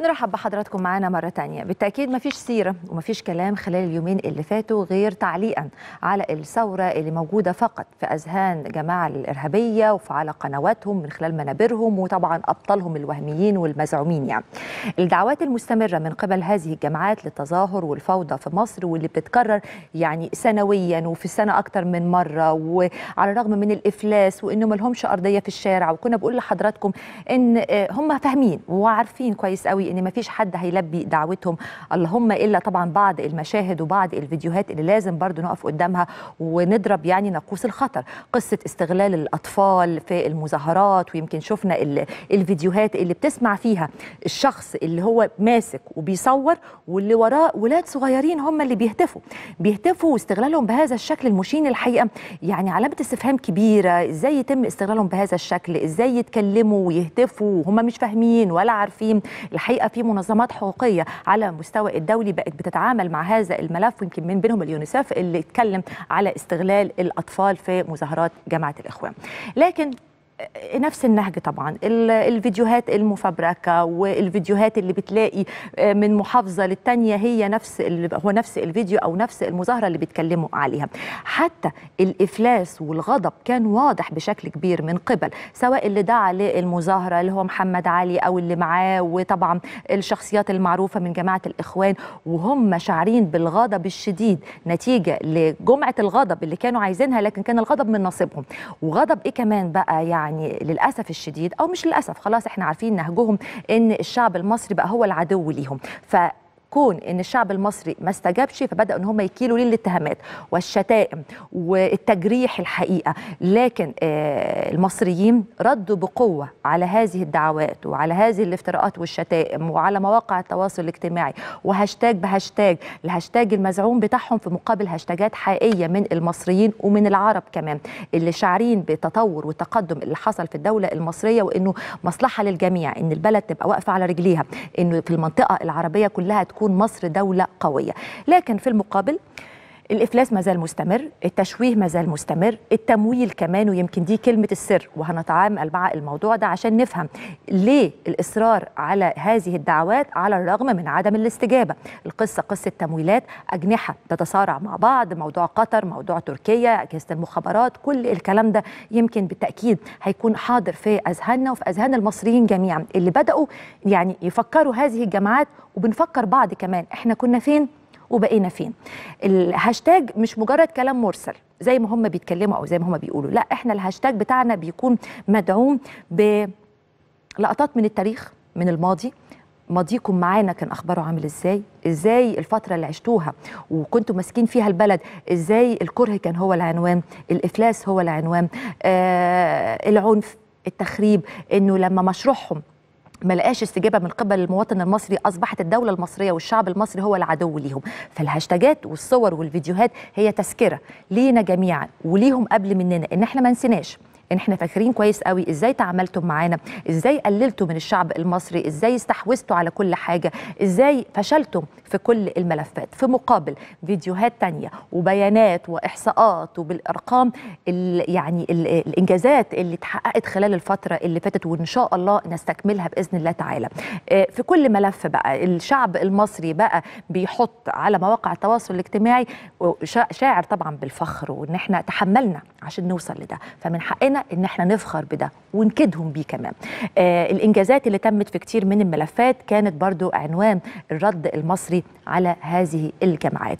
نرحب بحضراتكم معانا مرة تانية بالتأكيد مفيش سيرة ومفيش كلام خلال اليومين اللي فاتوا غير تعليقا على الثورة اللي موجودة فقط في أذهان جماعة الإرهابية وفي على قنواتهم من خلال منابرهم وطبعا أبطالهم الوهميين والمزعومين يعني الدعوات المستمرة من قبل هذه الجماعات للتظاهر والفوضى في مصر واللي بتتكرر يعني سنويا وفي السنة أكتر من مرة وعلى الرغم من الإفلاس وإنه ملهمش أرضية في الشارع وكنا بقول لحضراتكم إن آه، هم فاهمين وعارفين كويس قوي ان ما فيش حد هيلبي دعوتهم اللهم الا طبعا بعض المشاهد وبعض الفيديوهات اللي لازم برضو نقف قدامها ونضرب يعني ناقوس الخطر قصه استغلال الاطفال في المظاهرات ويمكن شفنا الفيديوهات اللي بتسمع فيها الشخص اللي هو ماسك وبيصور واللي وراه ولاد صغيرين هم اللي بيهتفوا بيهتفوا واستغلالهم بهذا الشكل المشين الحقيقه يعني علامه استفهام كبيره ازاي يتم استغلالهم بهذا الشكل ازاي يتكلموا ويهتفوا وهم مش فاهمين ولا عارفين الحقيقه الحقيقه في منظمات حقوقيه على مستوى الدولي بقت بتتعامل مع هذا الملف ويمكن من بينهم اليونيسف اللي اتكلم على استغلال الاطفال في مظاهرات جماعه الاخوان لكن نفس النهج طبعا الفيديوهات المفبركه والفيديوهات اللي بتلاقي آه، من محافظه للتانيه هي نفس هو نفس الفيديو او نفس المظاهره اللي بيتكلموا عليها حتى الافلاس والغضب كان واضح بشكل كبير من قبل سواء اللي دعا للمظاهره اللي هو محمد علي او اللي معاه وطبعا الشخصيات المعروفه من جماعه الاخوان وهم شاعرين بالغضب الشديد نتيجه لجمعه الغضب اللي كانوا عايزينها لكن كان الغضب من نصيبهم وغضب ايه كمان بقى يعني يعني للاسف الشديد او مش للاسف خلاص احنا عارفين نهجهم ان الشعب المصري بقى هو العدو ليهم ف كون ان الشعب المصري ما استجابش فبداوا ان هم يكيلوا ليه الاتهامات والشتائم والتجريح الحقيقه لكن آه، المصريين ردوا بقوه على هذه الدعوات وعلى هذه الافتراءات والشتائم وعلى مواقع التواصل الاجتماعي وهاشتاج بهاشتاج الهاشتاج المزعوم بتاعهم في مقابل هاشتاجات حقيقيه من المصريين ومن العرب كمان اللي شاعرين بالتطور والتقدم اللي حصل في الدوله المصريه وانه مصلحه للجميع ان البلد تبقى واقفه على رجليها انه في المنطقه العربيه كلها تكون تكون مصر دولة قوية لكن في المقابل الافلاس ما زال مستمر التشويه ما زال مستمر التمويل كمان ويمكن دي كلمه السر وهنتعامل مع الموضوع ده عشان نفهم ليه الاصرار على هذه الدعوات على الرغم من عدم الاستجابه القصه قصه تمويلات اجنحه تتصارع مع بعض موضوع قطر موضوع تركيا اجهزه المخابرات كل الكلام ده يمكن بالتاكيد هيكون حاضر في اذهاننا وفي اذهان المصريين جميعا اللي بداوا يعني يفكروا هذه الجماعات وبنفكر بعض كمان احنا كنا فين وبقينا فين الهاشتاج مش مجرد كلام مرسل زي ما هم بيتكلموا او زي ما هم بيقولوا لا احنا الهاشتاج بتاعنا بيكون مدعوم بلقطات من التاريخ من الماضي ماضيكم معانا كان اخباره عامل ازاي ازاي الفتره اللي عشتوها وكنتوا ماسكين فيها البلد ازاي الكره كان هو العنوان الافلاس هو العنوان آه العنف التخريب انه لما مشروعهم ما لقاش استجابه من قبل المواطن المصري اصبحت الدوله المصريه والشعب المصري هو العدو ليهم فالهاشتاجات والصور والفيديوهات هي تذكره لينا جميعا وليهم قبل مننا ان احنا ما نسيناش ان احنا فاكرين كويس قوي ازاي تعاملتم معانا ازاي قللتوا من الشعب المصري ازاي استحوذتوا على كل حاجه ازاي فشلتم في كل الملفات في مقابل فيديوهات تانية وبيانات واحصاءات وبالارقام ال يعني ال الانجازات اللي اتحققت خلال الفتره اللي فاتت وان شاء الله نستكملها باذن الله تعالى آه، في كل ملف بقى الشعب المصري بقى بيحط على مواقع التواصل الاجتماعي شاعر طبعا بالفخر وان احنا تحملنا عشان نوصل لده فمن حقنا ان احنا نفخر بده ونكدهم بيه كمان آه الانجازات اللي تمت في كتير من الملفات كانت برضو عنوان الرد المصري على هذه الجماعات